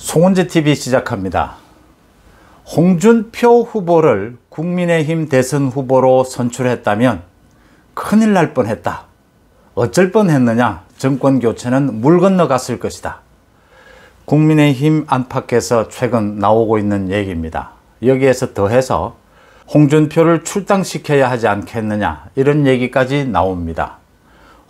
송은재 TV 시작합니다. 홍준표 후보를 국민의힘 대선 후보로 선출했다면 큰일 날 뻔했다. 어쩔 뻔했느냐? 정권 교체는 물 건너갔을 것이다. 국민의힘 안팎에서 최근 나오고 있는 얘기입니다. 여기에서 더해서 홍준표를 출당시켜야 하지 않겠느냐 이런 얘기까지 나옵니다.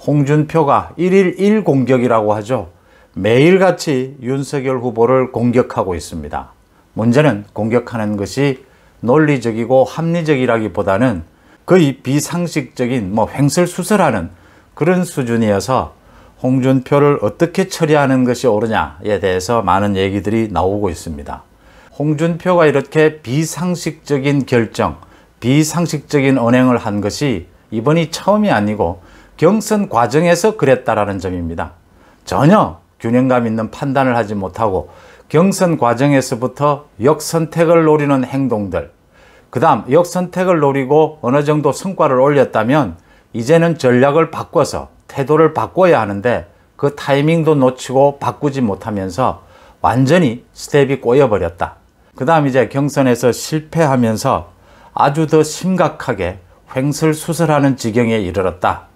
홍준표가 1일 1공격이라고 하죠. 매일같이 윤석열 후보를 공격하고 있습니다. 문제는 공격하는 것이 논리적이고 합리적이라기보다는 거의 비상식적인 뭐 횡설수설하는 그런 수준이어서 홍준표를 어떻게 처리하는 것이 옳으냐에 대해서 많은 얘기들이 나오고 있습니다. 홍준표가 이렇게 비상식적인 결정, 비상식적인 언행을 한 것이 이번이 처음이 아니고 경선 과정에서 그랬다라는 점입니다. 전혀 균형감 있는 판단을 하지 못하고 경선 과정에서부터 역선택을 노리는 행동들 그 다음 역선택을 노리고 어느 정도 성과를 올렸다면 이제는 전략을 바꿔서 태도를 바꿔야 하는데 그 타이밍도 놓치고 바꾸지 못하면서 완전히 스텝이 꼬여버렸다. 그 다음 이제 경선에서 실패하면서 아주 더 심각하게 횡설수설하는 지경에 이르렀다.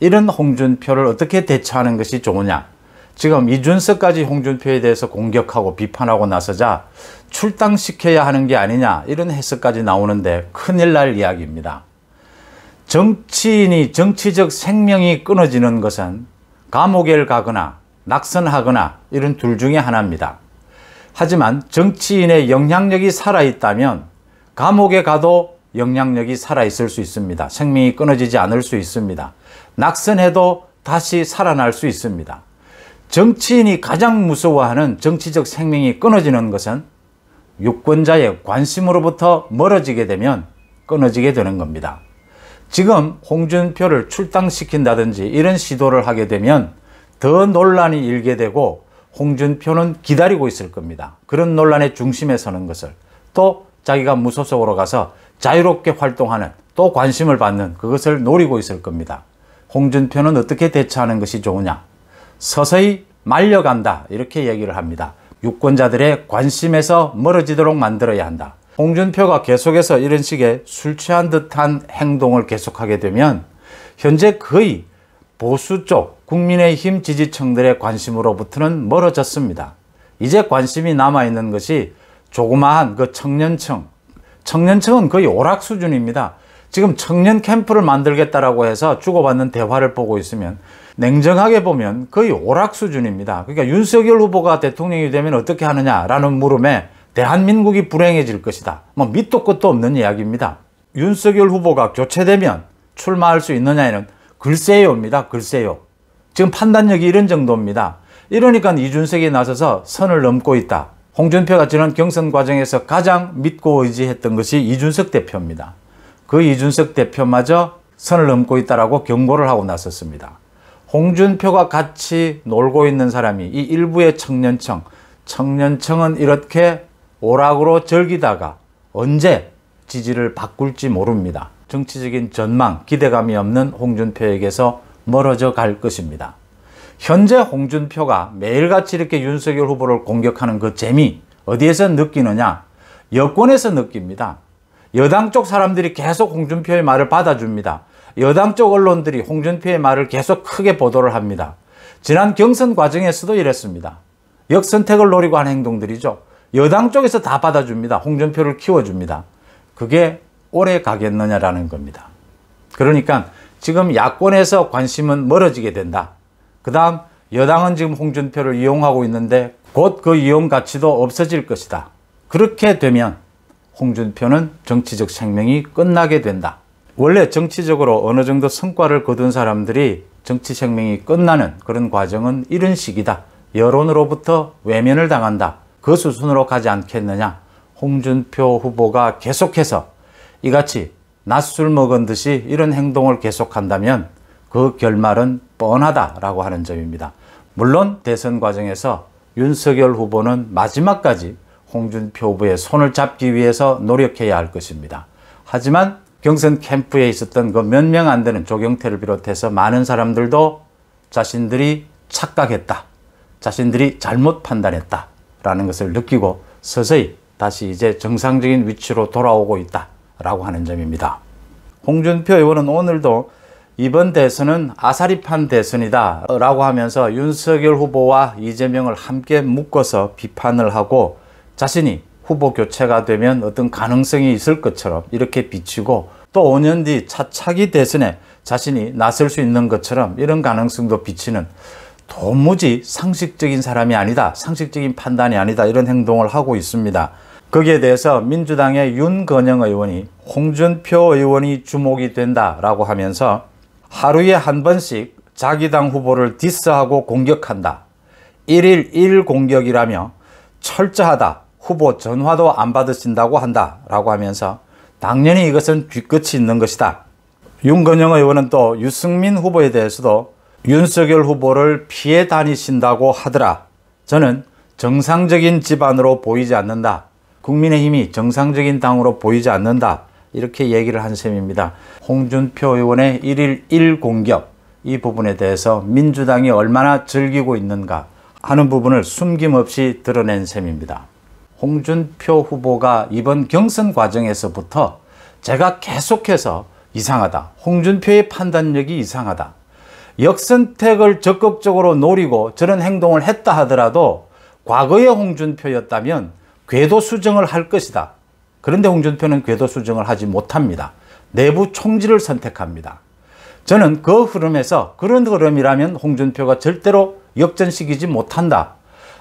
이런 홍준표를 어떻게 대처하는 것이 좋으냐? 지금 이준석까지 홍준표에 대해서 공격하고 비판하고 나서자 출당시켜야 하는 게 아니냐 이런 해석까지 나오는데 큰일 날 이야기입니다. 정치인이 정치적 생명이 끊어지는 것은 감옥에 가거나 낙선하거나 이런 둘 중에 하나입니다. 하지만 정치인의 영향력이 살아있다면 감옥에 가도 영향력이 살아있을 수 있습니다. 생명이 끊어지지 않을 수 있습니다. 낙선해도 다시 살아날 수 있습니다. 정치인이 가장 무서워하는 정치적 생명이 끊어지는 것은 유권자의 관심으로부터 멀어지게 되면 끊어지게 되는 겁니다. 지금 홍준표를 출당시킨다든지 이런 시도를 하게 되면 더 논란이 일게 되고 홍준표는 기다리고 있을 겁니다. 그런 논란의 중심에 서는 것을 또 자기가 무소속으로 가서 자유롭게 활동하는 또 관심을 받는 그것을 노리고 있을 겁니다. 홍준표는 어떻게 대처하는 것이 좋으냐? 서서히 말려간다 이렇게 얘기를 합니다. 유권자들의 관심에서 멀어지도록 만들어야 한다. 홍준표가 계속해서 이런 식의 술 취한 듯한 행동을 계속하게 되면 현재 거의 보수 쪽 국민의힘 지지층들의 관심으로부터는 멀어졌습니다. 이제 관심이 남아있는 것이 조그마한 그 청년층, 청년층은 거의 오락 수준입니다. 지금 청년 캠프를 만들겠다라고 해서 주고받는 대화를 보고 있으면 냉정하게 보면 거의 오락 수준입니다. 그러니까 윤석열 후보가 대통령이 되면 어떻게 하느냐라는 물음에 대한민국이 불행해질 것이다. 뭐 밑도 끝도 없는 이야기입니다. 윤석열 후보가 교체되면 출마할 수 있느냐에는 글쎄요입니다. 글쎄요. 지금 판단력이 이런 정도입니다. 이러니까 이준석이 나서서 선을 넘고 있다. 홍준표가 지난 경선 과정에서 가장 믿고 의지했던 것이 이준석 대표입니다. 그 이준석 대표마저 선을 넘고 있다라고 경고를 하고 나섰습니다. 홍준표가 같이 놀고 있는 사람이 이 일부의 청년청, 청년청은 이렇게 오락으로 즐기다가 언제 지지를 바꿀지 모릅니다. 정치적인 전망, 기대감이 없는 홍준표에게서 멀어져 갈 것입니다. 현재 홍준표가 매일같이 이렇게 윤석열 후보를 공격하는 그 재미 어디에서 느끼느냐? 여권에서 느낍니다. 여당 쪽 사람들이 계속 홍준표의 말을 받아줍니다. 여당 쪽 언론들이 홍준표의 말을 계속 크게 보도를 합니다. 지난 경선 과정에서도 이랬습니다. 역선택을 노리고 한 행동들이죠. 여당 쪽에서 다 받아줍니다. 홍준표를 키워줍니다. 그게 오래 가겠느냐라는 겁니다. 그러니까 지금 야권에서 관심은 멀어지게 된다. 그 다음 여당은 지금 홍준표를 이용하고 있는데 곧 그 이용 가치도 없어질 것이다. 그렇게 되면 홍준표는 정치적 생명이 끝나게 된다. 원래 정치적으로 어느 정도 성과를 거둔 사람들이 정치 생명이 끝나는 그런 과정은 이런 식이다. 여론으로부터 외면을 당한다. 그 수순으로 가지 않겠느냐. 홍준표 후보가 계속해서 이같이 낮술 먹은 듯이 이런 행동을 계속한다면 그 결말은 뻔하다라고 하는 점입니다. 물론 대선 과정에서 윤석열 후보는 마지막까지 홍준표후보의 손을 잡기 위해서 노력해야 할 것입니다. 하지만 경선 캠프에 있었던 그 몇 명 안 되는 조경태를 비롯해서 많은 사람들도 자신들이 착각했다. 자신들이 잘못 판단했다. 라는 것을 느끼고 서서히 다시 이제 정상적인 위치로 돌아오고 있다. 라고 하는 점입니다. 홍준표 의원은 오늘도 이번 대선은 아사리판 대선이다. 라고 하면서 윤석열 후보와 이재명을 함께 묶어서 비판을 하고 자신이 후보 교체가 되면 어떤 가능성이 있을 것처럼 이렇게 비치고 또 5년 뒤 차차기 대선에 자신이 나설 수 있는 것처럼 이런 가능성도 비치는 도무지 상식적인 사람이 아니다. 상식적인 판단이 아니다. 이런 행동을 하고 있습니다. 거기에 대해서 민주당의 윤건영 의원이 홍준표 의원이 주목이 된다라고 하면서 하루에 한 번씩 자기 당 후보를 디스하고 공격한다. 1일1 공격이라며 철저하다. 후보 전화도 안 받으신다고 한다 라고 하면서 당연히 이것은 뒤끝이 있는 것이다. 윤건영 의원은 또 유승민 후보에 대해서도 윤석열 후보를 피해 다니신다고 하더라. 저는 정상적인 집안으로 보이지 않는다. 국민의힘이 정상적인 당으로 보이지 않는다. 이렇게 얘기를 한 셈입니다. 홍준표 의원의 1일 1공격 이 부분에 대해서 민주당이 얼마나 즐기고 있는가 하는 부분을 숨김없이 드러낸 셈입니다. 홍준표 후보가 이번 경선 과정에서부터 제가 계속해서 이상하다. 홍준표의 판단력이 이상하다. 역선택을 적극적으로 노리고 저런 행동을 했다 하더라도 과거의 홍준표였다면 궤도 수정을 할 것이다. 그런데 홍준표는 궤도 수정을 하지 못합니다. 내부 총질을 선택합니다. 저는 그 흐름에서 그런 흐름이라면 홍준표가 절대로 역전시키지 못한다.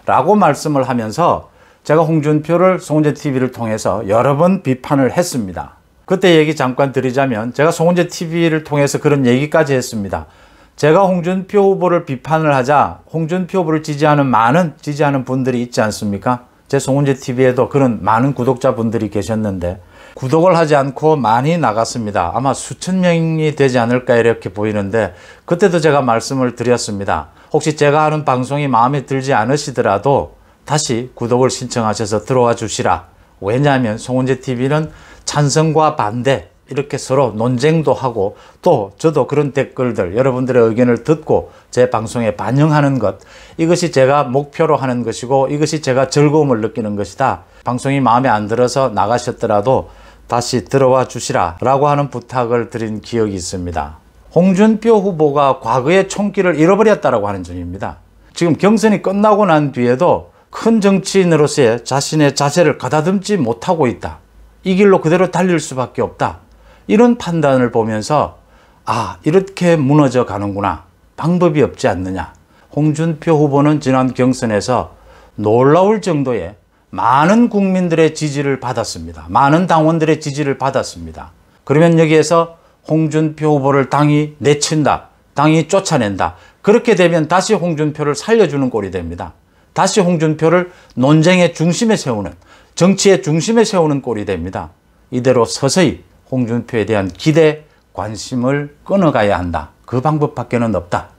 라고 말씀을 하면서 제가 홍준표를 송은재 TV를 통해서 여러 번 비판을 했습니다. 그때 얘기 잠깐 드리자면 제가 송은재 TV를 통해서 그런 얘기까지 했습니다. 제가 홍준표 후보를 비판을 하자 홍준표 후보를 지지하는 많은 지지하는 분들이 있지 않습니까? 제 송은재 TV에도 그런 많은 구독자분들이 계셨는데 구독을 하지 않고 많이 나갔습니다. 아마 수천 명이 되지 않을까 이렇게 보이는데 그때도 제가 말씀을 드렸습니다. 혹시 제가 하는 방송이 마음에 들지 않으시더라도 다시 구독을 신청하셔서 들어와 주시라. 왜냐하면 송은재TV는 찬성과 반대 이렇게 서로 논쟁도 하고 또 저도 그런 댓글들 여러분들의 의견을 듣고 제 방송에 반영하는 것 이것이 제가 목표로 하는 것이고 이것이 제가 즐거움을 느끼는 것이다. 방송이 마음에 안 들어서 나가셨더라도 다시 들어와 주시라 라고 하는 부탁을 드린 기억이 있습니다. 홍준표 후보가 과거의 총기를 잃어버렸다라고 하는 중입니다. 지금 경선이 끝나고 난 뒤에도 큰 정치인으로서의 자신의 자세를 가다듬지 못하고 있다. 이 길로 그대로 달릴 수밖에 없다. 이런 판단을 보면서 아 이렇게 무너져 가는구나. 방법이 없지 않느냐. 홍준표 후보는 지난 경선에서 놀라울 정도의 많은 국민들의 지지를 받았습니다. 많은 당원들의 지지를 받았습니다. 그러면 여기에서 홍준표 후보를 당이 내친다. 당이 쫓아낸다. 그렇게 되면 다시 홍준표를 살려주는 꼴이 됩니다. 다시 홍준표를 논쟁의 중심에 세우는 정치의 중심에 세우는 꼴이 됩니다. 이대로 서서히 홍준표에 대한 기대, 관심을 끊어가야 한다. 그 방법밖에는 없다.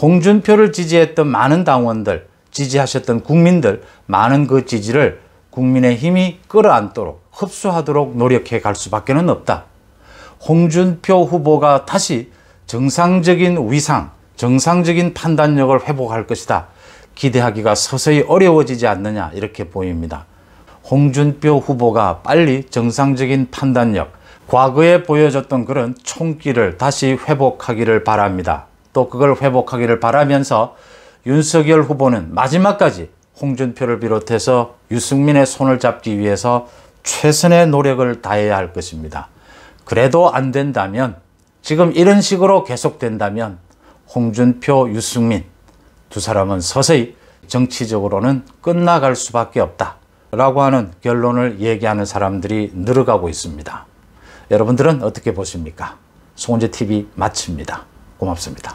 홍준표를 지지했던 많은 당원들, 지지하셨던 국민들, 많은 그 지지를 국민의 힘이 끌어안도록 흡수하도록 노력해 갈 수밖에는 없다. 홍준표 후보가 다시 정상적인 위상, 정상적인 판단력을 회복할 것이다. 기대하기가 서서히 어려워지지 않느냐 이렇게 보입니다. 홍준표 후보가 빨리 정상적인 판단력, 과거에 보여줬던 그런 총기를 다시 회복하기를 바랍니다. 또 그걸 회복하기를 바라면서 윤석열 후보는 마지막까지 홍준표를 비롯해서 유승민의 손을 잡기 위해서 최선의 노력을 다해야 할 것입니다. 그래도 안 된다면 지금 이런 식으로 계속된다면 홍준표, 유승민 두 사람은 서서히 정치적으로는 끝나갈 수밖에 없다. 라고 하는 결론을 얘기하는 사람들이 늘어가고 있습니다. 여러분들은 어떻게 보십니까? 송은재 TV 마칩니다. 고맙습니다.